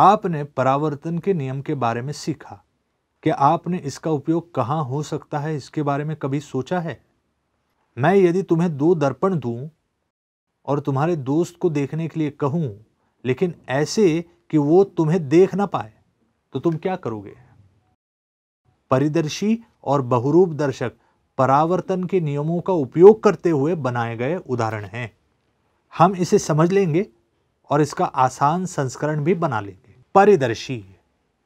आपने परावर्तन के नियम के बारे में सीखा क्या आपने इसका उपयोग कहाँ हो सकता है इसके बारे में कभी सोचा है मैं यदि तुम्हें दो दर्पण दूं और तुम्हारे दोस्त को देखने के लिए कहूं लेकिन ऐसे कि वो तुम्हें देख ना पाए तो तुम क्या करोगे परिदर्शी और बहुरूप दर्शक परावर्तन के नियमों का उपयोग करते हुए बनाए गए उदाहरण हैं हम इसे समझ लेंगे और इसका आसान संस्करण भी बना लेंगे परिदर्शी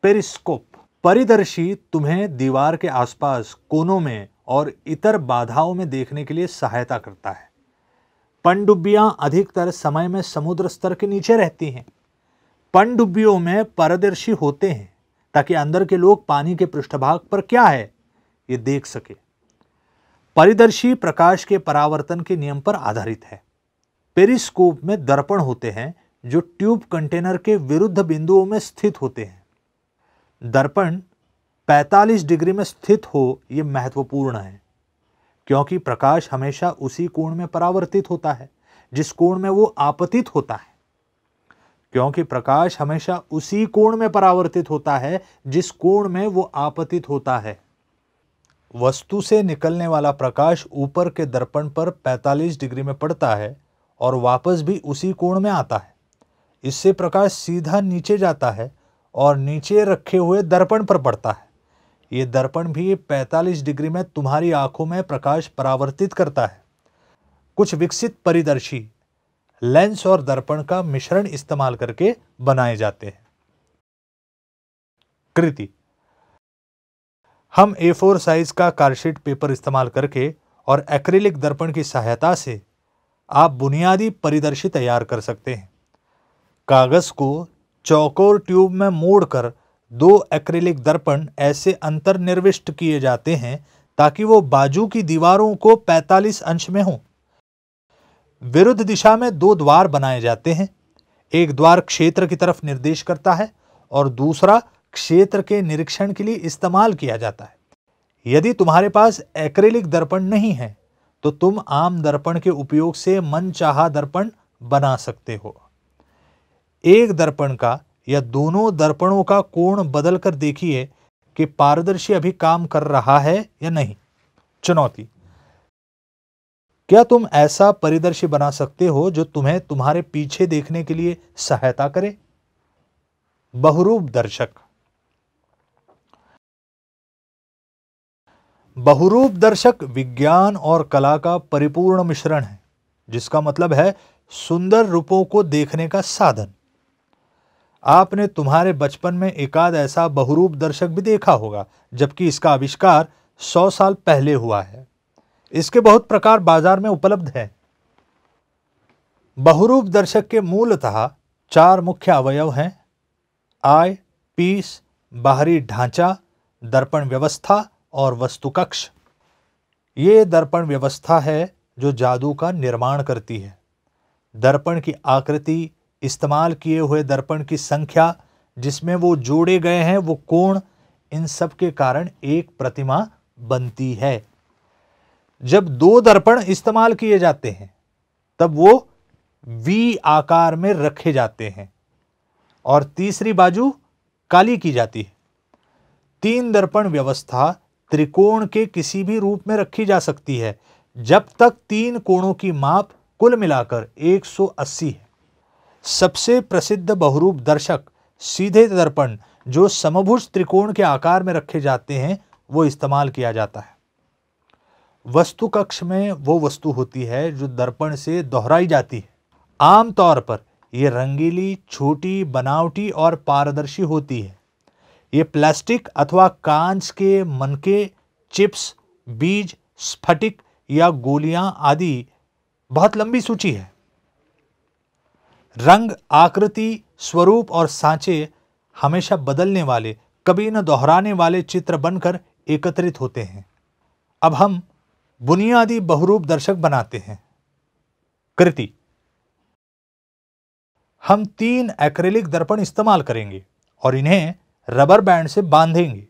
पेरिस्कोप परिदर्शी तुम्हें दीवार के आसपास कोनों में और इतर बाधाओं में देखने के लिए सहायता करता है पनडुब्बियां अधिकतर समय में समुद्र स्तर के नीचे रहती हैं पनडुब्बियों में पारदर्शी होते हैं ताकि अंदर के लोग पानी के पृष्ठभाग पर क्या है ये देख सके परिदर्शी प्रकाश के परावर्तन के नियम पर आधारित है पेरिस्कोप में दर्पण होते हैं जो ट्यूब कंटेनर के विरुद्ध बिंदुओं में स्थित होते हैं दर्पण 45 डिग्री में स्थित हो ये महत्वपूर्ण है क्योंकि प्रकाश हमेशा उसी कोण में परावर्तित होता है जिस कोण में वो आपतित होता है क्योंकि प्रकाश हमेशा उसी कोण में परावर्तित होता है जिस कोण में वो आपतित होता है वस्तु से निकलने वाला प्रकाश ऊपर के दर्पण पर 45 डिग्री में पड़ता है और वापस भी उसी कोण में आता है इससे प्रकाश सीधा नीचे जाता है और नीचे रखे हुए दर्पण पर पड़ता है ये दर्पण भी 45 डिग्री में तुम्हारी आंखों में प्रकाश परावर्तित करता है कुछ विकसित परिदर्शी लेंस और दर्पण का मिश्रण इस्तेमाल करके बनाए जाते हैं कृति हम ए फोर साइज का कार्डशीट पेपर इस्तेमाल करके और एक्रिलिक दर्पण की सहायता से आप बुनियादी परिदर्शी तैयार कर सकते हैं कागज़ को चौकोर ट्यूब में मोड़कर दो एक्रिलिक दर्पण ऐसे अंतर्निर्विष्ट किए जाते हैं ताकि वो बाजू की दीवारों को 45 अंश में हों विरुद्ध दिशा में दो द्वार बनाए जाते हैं एक द्वार क्षेत्र की तरफ निर्देश करता है और दूसरा क्षेत्र के निरीक्षण के लिए इस्तेमाल किया जाता है यदि तुम्हारे पास एक्रेलिक दर्पण नहीं है तो तुम आम दर्पण के उपयोग से मनचाहा दर्पण बना सकते हो एक दर्पण का या दोनों दर्पणों का कोण बदल कर देखिए कि पारदर्शी अभी काम कर रहा है या नहीं चुनौती क्या तुम ऐसा परिदर्शी बना सकते हो जो तुम्हें तुम्हारे पीछे देखने के लिए सहायता करे बहुरूप दर्शक बहुरूप दर्शक विज्ञान और कला का परिपूर्ण मिश्रण है जिसका मतलब है सुंदर रूपों को देखने का साधन आपने तुम्हारे बचपन में एकाध ऐसा बहुरूप दर्शक भी देखा होगा जबकि इसका आविष्कार सौ साल पहले हुआ है इसके बहुत प्रकार बाजार में उपलब्ध हैं बहुरूप दर्शक के मूलतः चार मुख्य अवयव हैं आय पीस बाहरी ढांचा दर्पण व्यवस्था और वस्तुकक्ष ये दर्पण व्यवस्था है जो जादू का निर्माण करती है दर्पण की आकृति इस्तेमाल किए हुए दर्पण की संख्या जिसमें वो जोड़े गए हैं वो कोण इन सब के कारण एक प्रतिमा बनती है जब दो दर्पण इस्तेमाल किए जाते हैं तब वो वी आकार में रखे जाते हैं और तीसरी बाजू काली की जाती है तीन दर्पण व्यवस्था त्रिकोण के किसी भी रूप में रखी जा सकती है जब तक तीन कोणों की माप कुल मिलाकर 180 है सबसे प्रसिद्ध बहुरूप दर्शक सीधे दर्पण जो समभुज त्रिकोण के आकार में रखे जाते हैं वो इस्तेमाल किया जाता है वस्तु कक्ष में वो वस्तु होती है जो दर्पण से दोहराई जाती है आमतौर पर ये रंगीली छोटी बनावटी और पारदर्शी होती है ये प्लास्टिक अथवा कांच के मनके चिप्स बीज स्फटिक या गोलियां आदि बहुत लंबी सूची है रंग आकृति स्वरूप और सांचे हमेशा बदलने वाले कभी न दोहराने वाले चित्र बनकर एकत्रित होते हैं अब हम बुनियादी बहुरूप दर्शक बनाते हैं कृति हम तीन एक्रेलिक दर्पण इस्तेमाल करेंगे और इन्हें रबर बैंड से बांधेंगे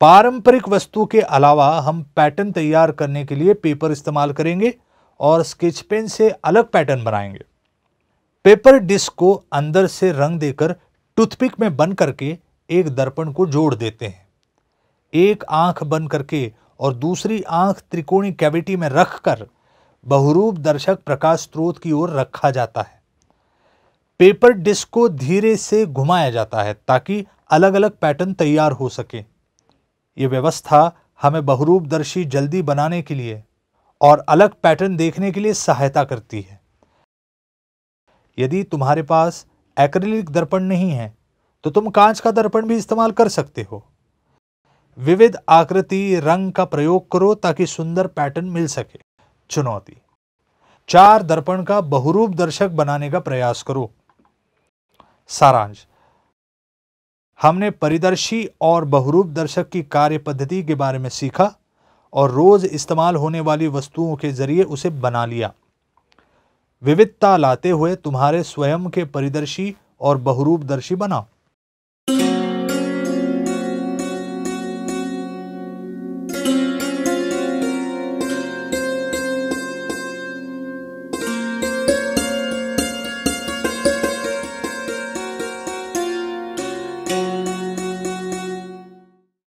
पारंपरिक वस्तु के अलावा हम पैटर्न तैयार करने के लिए पेपर इस्तेमाल करेंगे और स्केच पेन से अलग पैटर्न बनाएंगे पेपर डिस्क को अंदर से रंग देकर टूथपिक में बंद करके एक दर्पण को जोड़ देते हैं एक आंख बंद करके और दूसरी आंख त्रिकोणी कैविटी में रख कर बहुरूप दर्शक प्रकाश स्रोत की ओर रखा जाता है पेपर डिस्क को धीरे से घुमाया जाता है ताकि अलग अलग पैटर्न तैयार हो सके ये व्यवस्था हमें बहुरूपदर्शी जल्दी बनाने के लिए और अलग पैटर्न देखने के लिए सहायता करती है यदि तुम्हारे पास एक्रिलिक दर्पण नहीं है तो तुम कांच का दर्पण भी इस्तेमाल कर सकते हो विविध आकृति रंग का प्रयोग करो ताकि सुंदर पैटर्न मिल सके चुनौती चार दर्पण का बहुरूप दर्शक बनाने का प्रयास करो सारांश हमने परिदर्शी और बहुरूप दर्शक की कार्य पद्धति के बारे में सीखा और रोज इस्तेमाल होने वाली वस्तुओं के जरिए उसे बना लिया विविधता लाते हुए तुम्हारे स्वयं के परिदर्शी और बहुरूपदर्शी बना